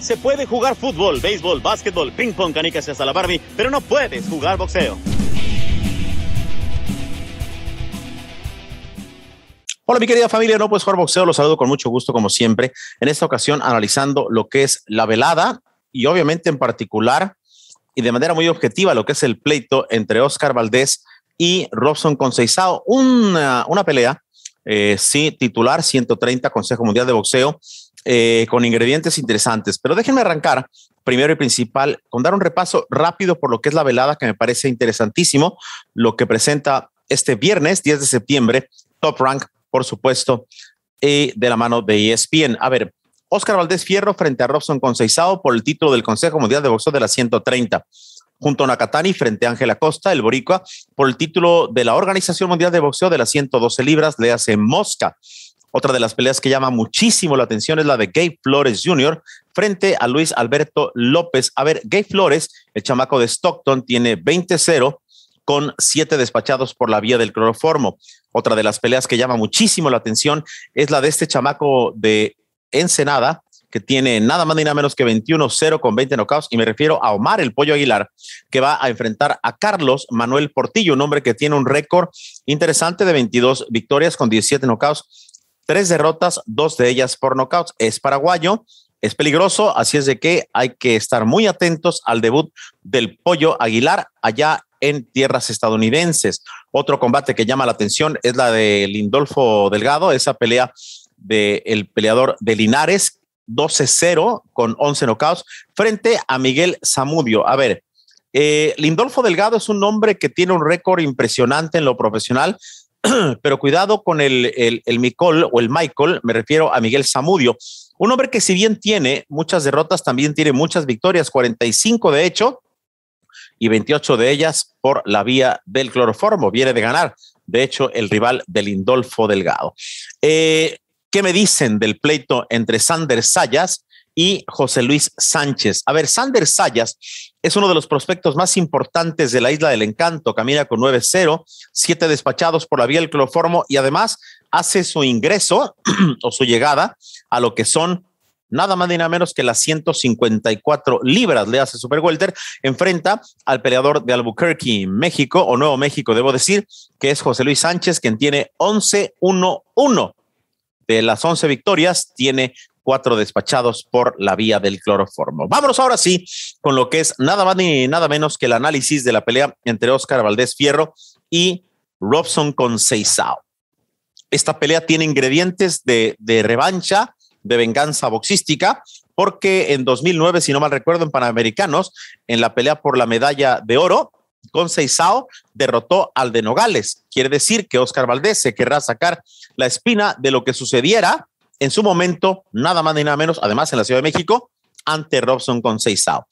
Se puede jugar fútbol, béisbol, básquetbol, ping pong, canicas y hasta la Barbie, pero no puedes jugar boxeo. Hola mi querida familia, no puedes jugar boxeo, los saludo con mucho gusto como siempre, en esta ocasión analizando lo que es la velada y obviamente en particular y de manera muy objetiva lo que es el pleito entre Oscar Valdés y Robson Conceizao, una, una pelea, eh, sí, titular 130 Consejo Mundial de Boxeo, eh, con ingredientes interesantes. Pero déjenme arrancar primero y principal con dar un repaso rápido por lo que es la velada, que me parece interesantísimo, lo que presenta este viernes 10 de septiembre, Top Rank, por supuesto, de la mano de ESPN. A ver, Oscar Valdés Fierro frente a Robson Conceizao por el título del Consejo Mundial de Boxeo de las 130. Junto a Nakatani frente a Ángela Costa, el Boricua, por el título de la Organización Mundial de Boxeo de las 112 libras, le hace Mosca. Otra de las peleas que llama muchísimo la atención es la de Gabe Flores Jr. frente a Luis Alberto López. A ver, Gabe Flores, el chamaco de Stockton, tiene 20-0 con 7 despachados por la vía del cloroformo. Otra de las peleas que llama muchísimo la atención es la de este chamaco de Ensenada, que tiene nada más ni nada menos que 21-0 con 20 nocaos. y me refiero a Omar el Pollo Aguilar, que va a enfrentar a Carlos Manuel Portillo, un hombre que tiene un récord interesante de 22 victorias con 17 knockouts Tres derrotas, dos de ellas por nocauts. Es paraguayo, es peligroso, así es de que hay que estar muy atentos al debut del Pollo Aguilar allá en tierras estadounidenses. Otro combate que llama la atención es la de Lindolfo Delgado, esa pelea del peleador de Linares, 12-0 con 11 nocauts frente a Miguel Zamudio. A ver, eh, Lindolfo Delgado es un hombre que tiene un récord impresionante en lo profesional. pero cuidado con el, el, Micol o el Michael, me refiero a Miguel Zamudio, un hombre que si bien tiene muchas derrotas, también tiene muchas victorias, 45 de hecho, y 28 de ellas por la vía del cloroformo, viene de ganar, de hecho, el rival del Indolfo Delgado. Eh, ¿Qué me dicen del pleito entre Sander Sayas y José Luis Sánchez. A ver, Sander Sayas es uno de los prospectos más importantes de la Isla del Encanto. Camina con 9-0, 7 despachados por la vía del cloroformo y además hace su ingreso o su llegada a lo que son nada más ni nada menos que las 154 libras le hace Super Welter, enfrenta al peleador de Albuquerque, México, o Nuevo México, debo decir, que es José Luis Sánchez, quien tiene 11-1-1. De las 11 victorias, tiene despachados por la vía del cloroformo. Vámonos ahora sí con lo que es nada más ni nada menos que el análisis de la pelea entre Oscar Valdés Fierro y Robson Seisao. Esta pelea tiene ingredientes de, de revancha, de venganza boxística, porque en 2009, si no mal recuerdo, en Panamericanos, en la pelea por la medalla de oro, con Seizao, derrotó al de Nogales. Quiere decir que Oscar Valdés se querrá sacar la espina de lo que sucediera en su momento, nada más ni nada menos, además en la Ciudad de México, ante Robson con Seisao.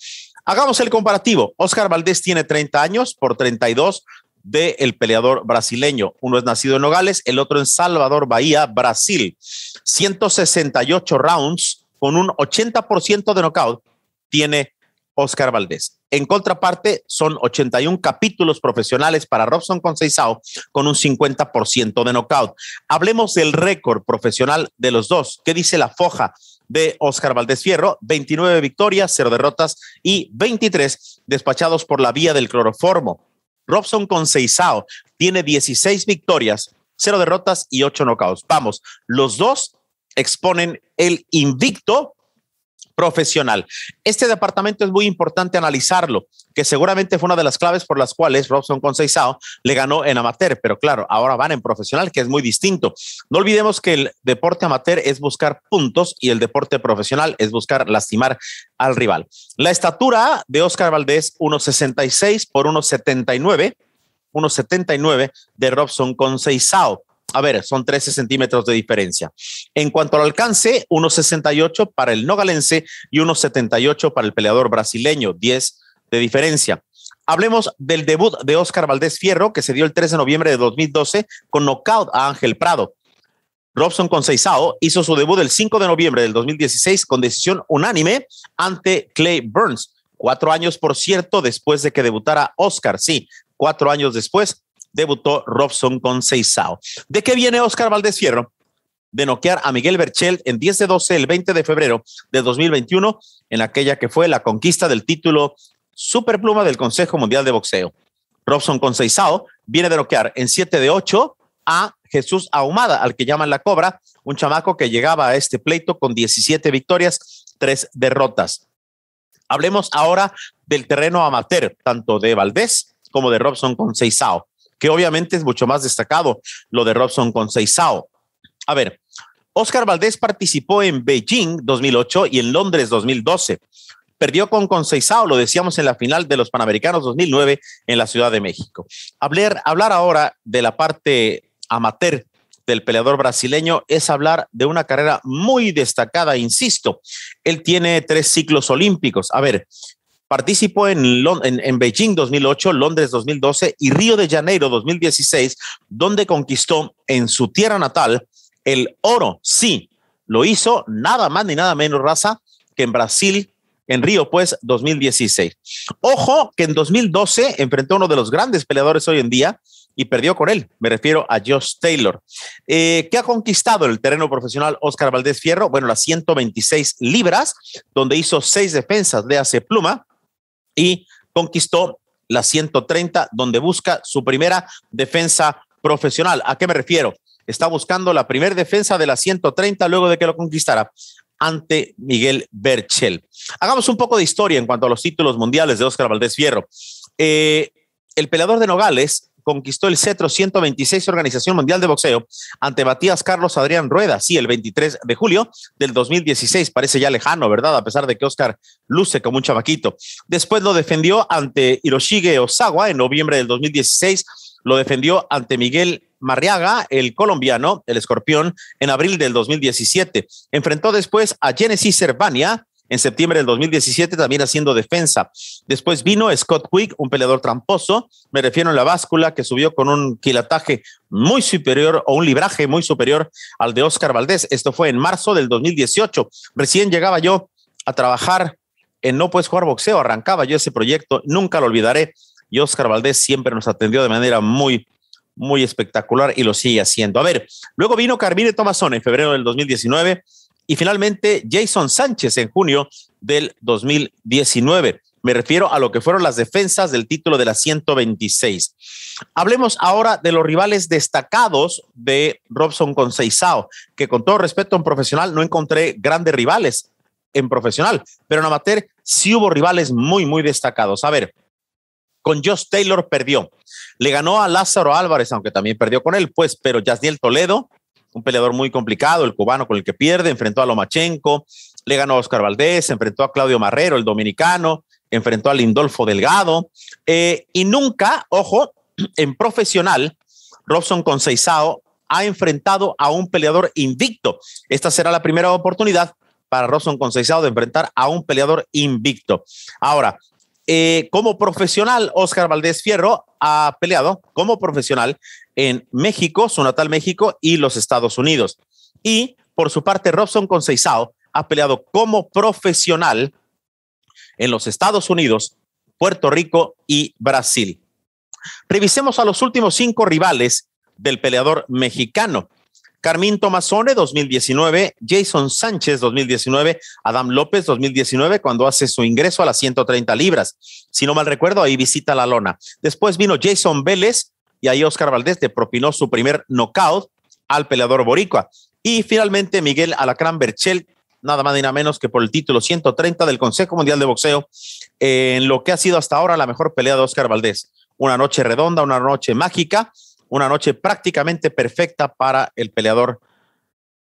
Hagamos el comparativo. Oscar Valdés tiene 30 años por 32 del de peleador brasileño. Uno es nacido en Nogales, el otro en Salvador, Bahía, Brasil. 168 rounds con un 80% de knockout tiene Oscar Valdés. En contraparte, son 81 capítulos profesionales para Robson Conceizao con un 50% de knockout. Hablemos del récord profesional de los dos. ¿Qué dice la foja? de Oscar Valdés Fierro, 29 victorias, 0 derrotas y 23 despachados por la vía del cloroformo. Robson Conceizao tiene 16 victorias, 0 derrotas y 8 knockouts. Vamos, los dos exponen el invicto profesional. Este departamento es muy importante analizarlo, que seguramente fue una de las claves por las cuales Robson Conceizao le ganó en amateur, pero claro, ahora van en profesional, que es muy distinto. No olvidemos que el deporte amateur es buscar puntos y el deporte profesional es buscar lastimar al rival. La estatura de Oscar Valdés, 1,66 por 1,79, 1,79 de Robson Conceizao a ver, son 13 centímetros de diferencia. En cuanto al alcance, 1,68 para el nogalense y 1,78 para el peleador brasileño, 10 de diferencia. Hablemos del debut de Oscar Valdés Fierro, que se dio el 3 de noviembre de 2012 con knockout a Ángel Prado. Robson Conceizao hizo su debut el 5 de noviembre del 2016 con decisión unánime ante Clay Burns. Cuatro años, por cierto, después de que debutara Oscar. Sí, cuatro años después, debutó Robson con Seisao. ¿De qué viene Oscar Valdés Fierro? de noquear a Miguel Berchel en 10 de 12 el 20 de febrero de 2021 en aquella que fue la conquista del título superpluma del Consejo Mundial de Boxeo. Robson seisao viene de noquear en 7 de 8 a Jesús Ahumada, al que llaman la Cobra, un chamaco que llegaba a este pleito con 17 victorias, 3 derrotas. Hablemos ahora del terreno amateur, tanto de Valdés como de Robson Seisao que obviamente es mucho más destacado lo de Robson con Seisao. A ver, Oscar Valdés participó en Beijing 2008 y en Londres 2012. Perdió con Conceizao, lo decíamos en la final de los Panamericanos 2009 en la Ciudad de México. Hablar, hablar ahora de la parte amateur del peleador brasileño es hablar de una carrera muy destacada, insisto. Él tiene tres ciclos olímpicos. A ver, Participó en, en, Beijing 2008, Londres 2012 y Río de Janeiro 2016, donde conquistó en su tierra natal el oro. Sí, lo hizo nada más ni nada menos raza que en Brasil, en Río, pues 2016. Ojo que en 2012 enfrentó a uno de los grandes peleadores hoy en día y perdió con él. Me refiero a Josh Taylor. Eh, ¿Qué ha conquistado el terreno profesional Oscar Valdés Fierro? Bueno, las 126 libras, donde hizo seis defensas de hace pluma y conquistó la 130, donde busca su primera defensa profesional. ¿A qué me refiero? Está buscando la primera defensa de la 130 luego de que lo conquistara ante Miguel Berchel. Hagamos un poco de historia en cuanto a los títulos mundiales de Oscar Valdés Fierro. Eh, el peleador de Nogales conquistó el cetro 126 Organización Mundial de Boxeo ante Matías Carlos Adrián Rueda, sí, el 23 de julio del 2016. Parece ya lejano, ¿verdad? A pesar de que Oscar luce como un chamaquito. Después lo defendió ante Hiroshige Osawa en noviembre del 2016. Lo defendió ante Miguel Marriaga, el colombiano, el escorpión, en abril del 2017. Enfrentó después a Genesis Cervania en septiembre del 2017 también haciendo defensa. Después vino Scott Quick, un peleador tramposo, me refiero a la báscula que subió con un quilataje muy superior o un libraje muy superior al de Oscar Valdés. Esto fue en marzo del 2018. Recién llegaba yo a trabajar en No Puedes Jugar Boxeo, arrancaba yo ese proyecto, nunca lo olvidaré. Y Oscar Valdés siempre nos atendió de manera muy, muy espectacular y lo sigue haciendo. A ver, luego vino Carmine Tomazón en febrero del 2019 y finalmente Jason Sánchez en junio del 2019. Me refiero a lo que fueron las defensas del título de la 126. Hablemos ahora de los rivales destacados de Robson Seizao, que con todo respeto en profesional no encontré grandes rivales en profesional, pero en amateur sí hubo rivales muy, muy destacados. A ver, con Josh Taylor perdió. Le ganó a Lázaro Álvarez, aunque también perdió con él, pues, pero Yasniel Toledo un peleador muy complicado, el cubano con el que pierde, enfrentó a Lomachenko, le ganó a Oscar Valdés, enfrentó a Claudio Marrero, el dominicano, enfrentó a Lindolfo Delgado, eh, y nunca, ojo, en profesional, Robson Conceizao ha enfrentado a un peleador invicto. Esta será la primera oportunidad para Robson Conceizao de enfrentar a un peleador invicto. Ahora, eh, como profesional, Oscar Valdés Fierro ha peleado como profesional en México, su natal México y los Estados Unidos. Y por su parte, Robson Conceizao ha peleado como profesional en los Estados Unidos, Puerto Rico y Brasil. Revisemos a los últimos cinco rivales del peleador mexicano. Carmín Tomasone 2019, Jason Sánchez 2019, Adam López 2019 cuando hace su ingreso a las 130 libras. Si no mal recuerdo, ahí visita la lona. Después vino Jason Vélez y ahí Oscar Valdés le propinó su primer knockout al peleador boricua. Y finalmente Miguel Alacrán Berchel, nada más ni nada menos que por el título 130 del Consejo Mundial de Boxeo, en lo que ha sido hasta ahora la mejor pelea de Oscar Valdés. Una noche redonda, una noche mágica una noche prácticamente perfecta para el peleador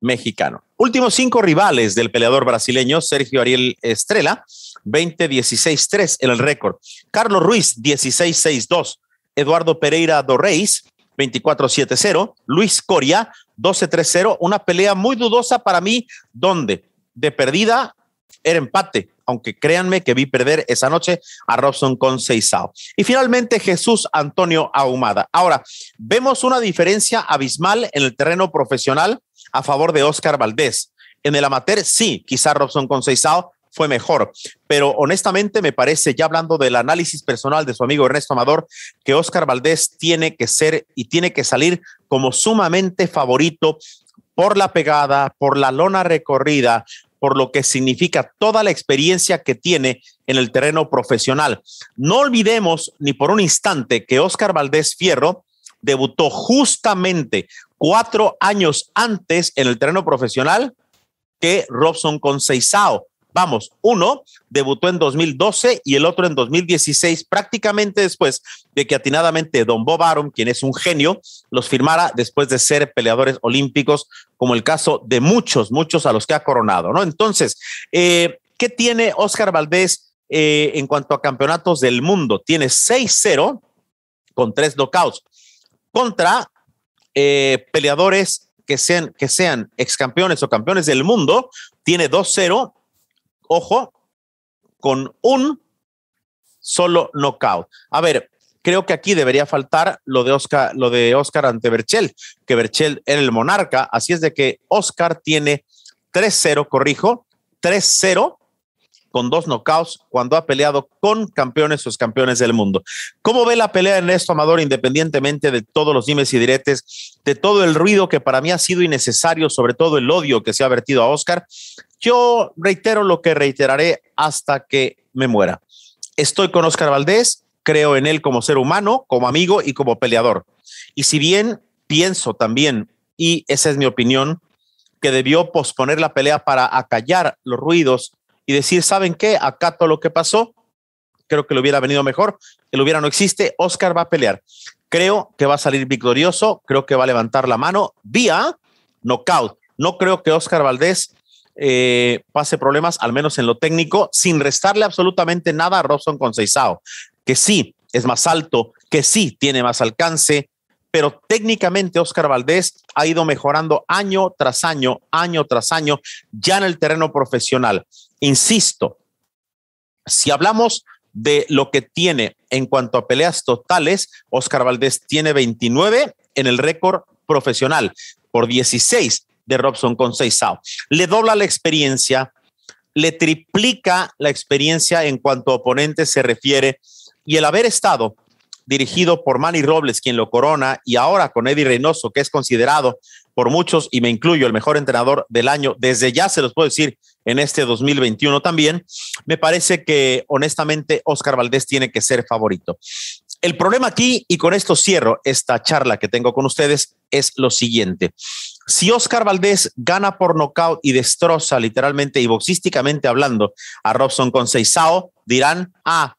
mexicano. Últimos cinco rivales del peleador brasileño, Sergio Ariel Estrella, 20-16-3 en el récord. Carlos Ruiz, 16-6-2. Eduardo Pereira Dorreis, 24-7-0. Luis Coria, 12-3-0. Una pelea muy dudosa para mí, donde de perdida era empate, aunque créanme que vi perder esa noche a Robson con Seisao. Y finalmente Jesús Antonio Ahumada. Ahora, vemos una diferencia abismal en el terreno profesional a favor de Oscar Valdés. En el amateur, sí, quizá Robson con Seisao fue mejor. Pero honestamente me parece, ya hablando del análisis personal de su amigo Ernesto Amador, que Oscar Valdés tiene que ser y tiene que salir como sumamente favorito por la pegada, por la lona recorrida, por lo que significa toda la experiencia que tiene en el terreno profesional. No olvidemos ni por un instante que Oscar Valdés Fierro debutó justamente cuatro años antes en el terreno profesional que Robson Conceizao. Vamos, uno debutó en 2012 y el otro en 2016, prácticamente después de que atinadamente Don Bob Arum, quien es un genio, los firmara después de ser peleadores olímpicos, como el caso de muchos, muchos a los que ha coronado, ¿no? Entonces, eh, ¿qué tiene Oscar Valdés eh, en cuanto a campeonatos del mundo? Tiene 6-0 con tres knockouts contra eh, peleadores que sean, que sean ex campeones o campeones del mundo, tiene 2-0 ojo, con un solo knockout. A ver, creo que aquí debería faltar lo de Oscar, lo de ante Berchel, que Berchel era el monarca, así es de que Oscar tiene 3-0, corrijo, 3-0 con dos knockouts cuando ha peleado con campeones sus campeones del mundo. ¿Cómo ve la pelea en esto, Amador independientemente de todos los dimes y diretes, de todo el ruido que para mí ha sido innecesario, sobre todo el odio que se ha vertido a Oscar? Yo reitero lo que reiteraré hasta que me muera. Estoy con Oscar Valdés, creo en él como ser humano, como amigo y como peleador. Y si bien pienso también, y esa es mi opinión, que debió posponer la pelea para acallar los ruidos y decir, ¿saben qué? Acato lo que pasó. Creo que le hubiera venido mejor. El hubiera no existe. Oscar va a pelear. Creo que va a salir victorioso. Creo que va a levantar la mano vía knockout. No creo que Oscar Valdés eh, pase problemas, al menos en lo técnico, sin restarle absolutamente nada a Robson Conceizao, que sí es más alto, que sí tiene más alcance, pero técnicamente Oscar Valdés ha ido mejorando año tras año, año tras año, ya en el terreno profesional. Insisto, si hablamos de lo que tiene en cuanto a peleas totales, Oscar Valdés tiene 29 en el récord profesional por 16 de Robson con seis Le dobla la experiencia, le triplica la experiencia en cuanto a oponente se refiere y el haber estado dirigido por Manny Robles, quien lo corona, y ahora con Eddie Reynoso, que es considerado por muchos, y me incluyo, el mejor entrenador del año, desde ya se los puedo decir en este 2021 también, me parece que honestamente Oscar Valdés tiene que ser favorito. El problema aquí, y con esto cierro esta charla que tengo con ustedes, es lo siguiente. Si Oscar Valdés gana por nocaut y destroza literalmente y boxísticamente hablando a Robson con Seizao, dirán, ah,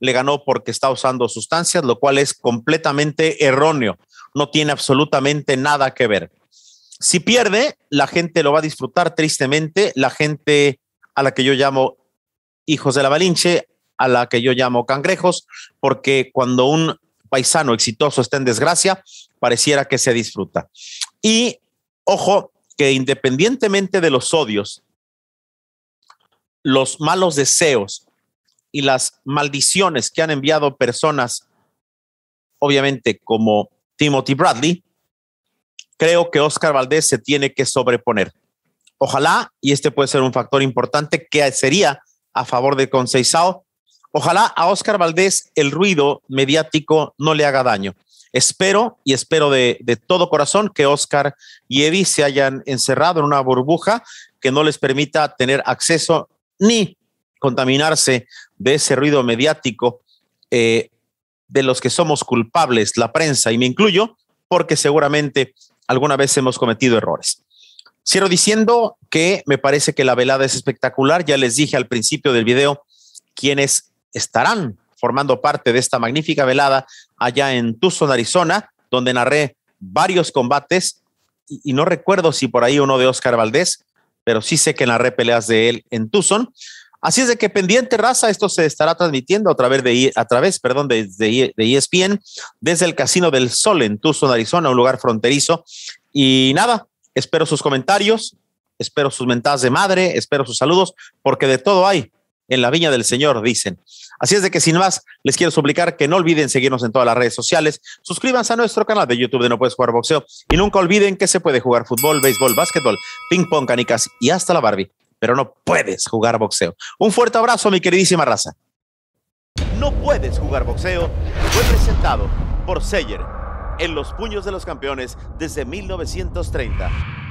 le ganó porque está usando sustancias, lo cual es completamente erróneo. No tiene absolutamente nada que ver. Si pierde, la gente lo va a disfrutar tristemente, la gente a la que yo llamo hijos de la Valinche, a la que yo llamo cangrejos, porque cuando un paisano exitoso está en desgracia, pareciera que se disfruta. Y ojo, que independientemente de los odios, los malos deseos y las maldiciones que han enviado personas, obviamente como Timothy Bradley, creo que Oscar Valdés se tiene que sobreponer. Ojalá, y este puede ser un factor importante que sería a favor de Conceicao Ojalá a Oscar Valdés el ruido mediático no le haga daño. Espero y espero de, todo corazón que Oscar y Eddie se hayan encerrado en una burbuja que no les permita tener acceso ni contaminarse de ese ruido mediático eh, de los que somos culpables, la prensa, y me incluyo, porque seguramente alguna vez hemos cometido errores. Cierro diciendo que me parece que la velada es espectacular. Ya les dije al principio del video quiénes estarán formando parte de esta magnífica velada allá en Tucson, Arizona, donde narré varios combates y, no recuerdo si por ahí uno de Oscar Valdés, pero sí sé que narré peleas de él en Tucson. Así es de que pendiente raza, esto se estará transmitiendo a través de a través, perdón, de, de, ESPN e desde el Casino del Sol en Tucson, Arizona, un lugar fronterizo. Y nada, espero sus comentarios, espero sus mentadas de madre, espero sus saludos, porque de todo hay en la viña del Señor, dicen. Así es de que sin más, les quiero suplicar que no olviden seguirnos en todas las redes sociales, suscríbanse a nuestro canal de YouTube de No Puedes Jugar Boxeo y nunca olviden que se puede jugar fútbol, béisbol, básquetbol, ping pong, canicas y hasta la Barbie, pero no puedes jugar boxeo. Un fuerte abrazo, mi queridísima raza. No puedes jugar boxeo fue presentado por seller en los puños de los campeones desde 1930.